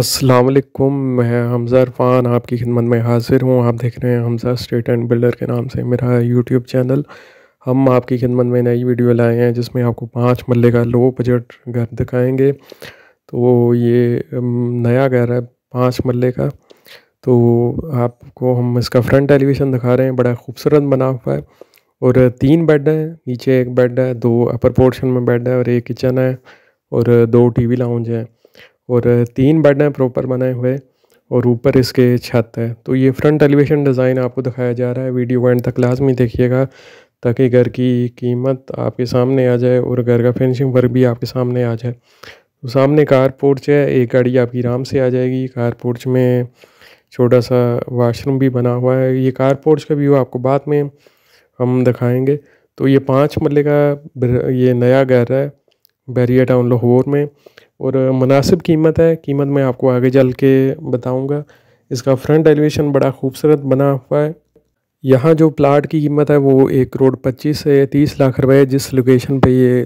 असलकुम मैं हमज़ा इरफान आपकी खिदमत में हाज़िर हूँ आप देख रहे हैं हमज़ा स्ट्रेट एंड बिल्डर के नाम से मेरा यूट्यूब चैनल हम आपकी खिदमत में नई वीडियो लाए हैं जिसमें आपको पाँच मल्ले का लो बजट घर दिखाएंगे तो ये नया घर है पाँच मल्ले का तो आपको हम इसका फ्रंट एलिवेशन दिखा रहे हैं बड़ा खूबसूरत बना हुआ है और तीन बेड हैं नीचे एक बेड है दो अपर पोर्शन में बेड है और एक किचन है और दो टी वी लाउंज है और तीन बेड हैं प्रॉपर बनाए हुए और ऊपर इसके छत है तो ये फ्रंट एलिवेशन डिज़ाइन आपको दिखाया जा रहा है वीडियो वाइंड एंड तक लाजमी देखिएगा ताकि घर की कीमत आपके सामने आ जाए और घर का फिनिशिंग वर्क भी आपके सामने आ जाए तो सामने कार पोर्च है एक गाड़ी आपकी आराम से आ जाएगी कार पोर्च में छोटा सा वाशरूम भी बना हुआ है ये कार पोर्च का व्यू आपको बाद में हम दिखाएंगे तो ये पाँच मरले का ये नया घर है बैरिया टाउन लाहौर में और मुनासिब कीमत है कीमत मैं आपको आगे चल के बताऊँगा इसका फ्रंट एलिवेशन बड़ा खूबसूरत बना हुआ है यहाँ जो प्लाट की कीमत है वो एक करोड़ पच्चीस से तीस लाख रुपए जिस लोकेशन पे ये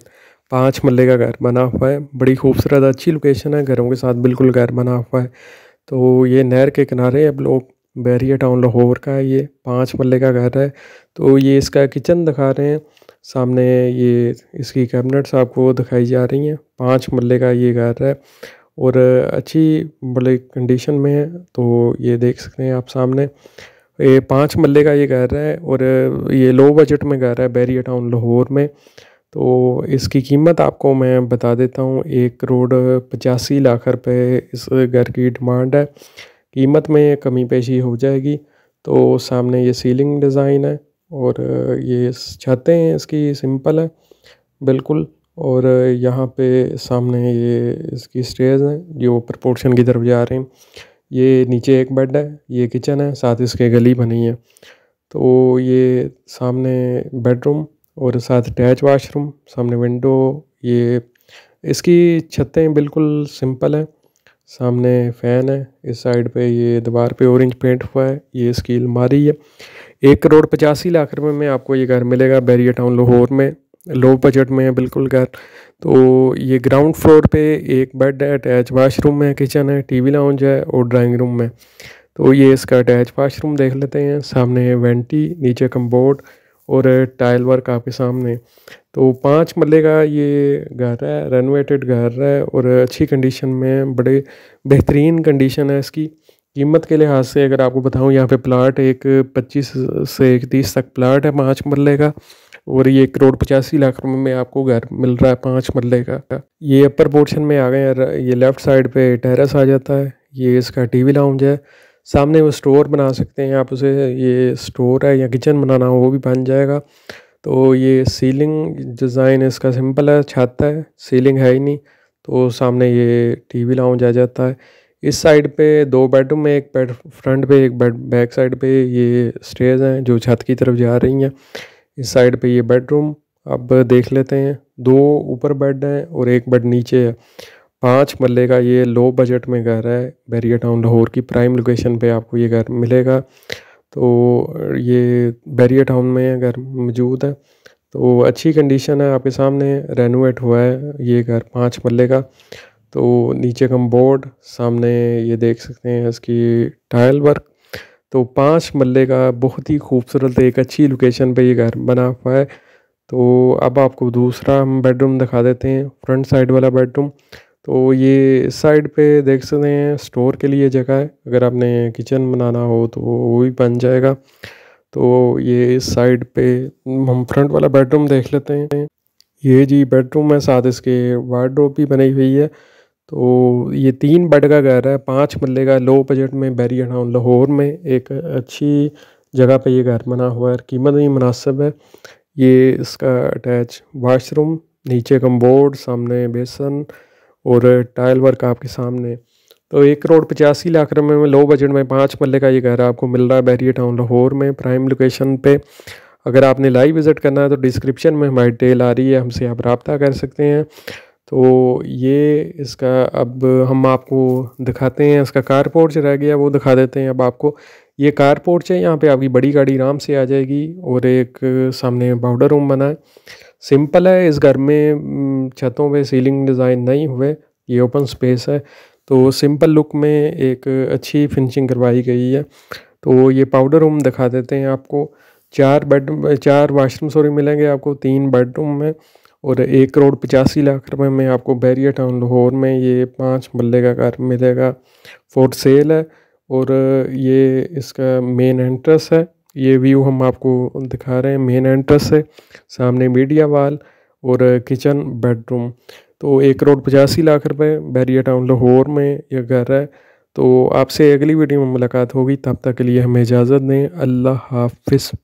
पाँच मल्ले का घर बना हुआ है बड़ी खूबसूरत अच्छी लोकेशन है घरों के साथ बिल्कुल घर बना हुआ है तो ये नहर के किनारे अब लोग बैरिया टाउन लाहौर का है ये पाँच मल्ले का घर है तो ये इसका किचन दिखा रहे हैं सामने ये इसकी कैबिनेट्स आपको दिखाई जा रही हैं पाँच मल्ले का ये घर है और अच्छी बड़े कंडीशन में है तो ये देख सकते हैं आप सामने ये पाँच मल्ले का ये घर है और ये लो बजट में घर है बैरिया टाउन लाहौर में तो इसकी कीमत आपको मैं बता देता हूँ एक करोड़ पचासी लाख रुपए इस घर की डिमांड है कीमत में कमी पेशी हो जाएगी तो सामने ये सीलिंग डिज़ाइन है और ये छतें हैं इसकी सिंपल है बिल्कुल और यहाँ पे सामने ये इसकी स्टेज हैं जो प्रपोर्शन की तरफ जा रहे हैं ये नीचे एक बेड है ये किचन है साथ इसके गली बनी है तो ये सामने बेडरूम और साथ अटैच वाशरूम सामने विंडो ये इसकी छतें बिल्कुल सिंपल हैं सामने फैन है इस साइड पे ये दीवार पे ऑरेंज पेंट हुआ है ये इसकी अलमारी है एक करोड़ पचासी लाख रुपए में आपको ये घर मिलेगा बैरिया टाउन लाहौर में लो बजट में है बिल्कुल घर तो ये ग्राउंड फ्लोर पे एक बेड है अटैच वाशरूम है किचन है टीवी लाउंज है और ड्राइंग रूम है तो ये इसका अटैच वाशरूम देख लेते हैं सामने वेंटी नीचे कम्बोर्ड और टाइल वर्क आपके सामने तो पाँच मल्ले का ये घर है रेनोवेटेड घर है और अच्छी कंडीशन में बड़े बेहतरीन कंडीशन है इसकी कीमत के लिहाज से अगर आपको बताऊं यहाँ पे प्लाट एक पच्चीस से एक तीस तक प्लाट है पाँच मल्ले का और ये करोड़ पचासी लाख रुपए में आपको घर मिल रहा है पाँच मल्ले का ये अपर पोर्शन में आ गए ये लेफ़्ट साइड पे टेरेस आ जाता है ये इसका टीवी लाउंज है सामने वो स्टोर बना सकते हैं आप उसे ये स्टोर है या किचन बनाना हो वो भी बन जाएगा तो ये सीलिंग डिज़ाइन इसका सिंपल है छत है सीलिंग है ही नहीं तो सामने ये टीवी लाउंज आ जाता है इस साइड पे दो बेडरूम में एक बेड फ्रंट पे एक बेड बैक साइड पे ये स्टेज हैं जो छत की तरफ जा रही हैं इस साइड पे ये बेडरूम अब देख लेते हैं दो ऊपर बेड हैं और एक बेड नीचे है पाँच मल्ले का ये लो बजट में घर है बैरिया टाउन लाहौर की प्राइम लोकेशन पे आपको ये घर मिलेगा तो ये बैरिया टाउन में घर मौजूद है तो अच्छी कंडीशन है आपके सामने रेनोवेट हुआ है ये घर पाँच मल्ले का तो नीचे कम बोर्ड सामने ये देख सकते हैं इसकी टाइल वर्क तो पाँच मल्ले का बहुत ही खूबसूरत एक अच्छी लोकेशन पे ये घर बना हुआ है तो अब आपको दूसरा हम बेडरूम दिखा देते हैं फ्रंट साइड वाला बेडरूम तो ये साइड पे देख सकते हैं स्टोर के लिए जगह है अगर आपने किचन बनाना हो तो वो भी बन जाएगा तो ये इस साइड पे हम फ्रंट वाला बेडरूम देख लेते हैं ये जी बेडरूम है साथ इसके वार्ड्रोप भी बनी हुई है तो ये तीन बेड का घर है पाँच मल्ले का लो बजट में बैरी टाउन लाहौर में एक अच्छी जगह पे ये घर बना हुआ है कीमत भी मुनासिब है ये इसका अटैच वाशरूम नीचे कम्बोर्ड सामने बेसन और टाइल वर्क आपके सामने तो एक करोड़ पचासी लाख रुपए में लो बजट में पाँच मल्ले का ये घर आपको मिल रहा है बैरिया टाउन लाहौर में प्राइम लोकेशन पे अगर आपने लाइव विज़िट करना है तो डिस्क्रिप्शन में हमारी डिटेल आ रही है हमसे आप रबता कर सकते हैं तो ये इसका अब हम आपको दिखाते हैं इसका कार पोर्च रह गया वो दिखा देते हैं अब आपको ये कार पोर्च है यहाँ पर आपकी बड़ी गाड़ी आराम से आ जाएगी और एक सामने बाउडर रूम बना है सिंपल है इस घर में छतों पे सीलिंग डिज़ाइन नहीं हुए ये ओपन स्पेस है तो सिंपल लुक में एक अच्छी फिनिशिंग करवाई गई है तो ये पाउडर रूम दिखा देते हैं आपको चार बेड चार वाशरूम सॉरी मिलेंगे आपको तीन बेडरूम में और एक करोड़ पचासी लाख रुपए में आपको बैरिया टाउन लाहौर में ये पाँच मल्ले का घर मिलेगा फोर्ट सेल है और ये इसका मेन एंट्रेंस है ये व्यू हम आपको दिखा रहे हैं मेन एंट्रेंस से सामने मीडिया वाल और किचन बेडरूम तो एक करोड़ पचासी लाख रुपए बैरिया टाउन लाहौर में यह घर है तो आपसे अगली वीडियो में मुलाकात होगी तब तक के लिए हमें इजाज़त दें अल्लाह हाफिज़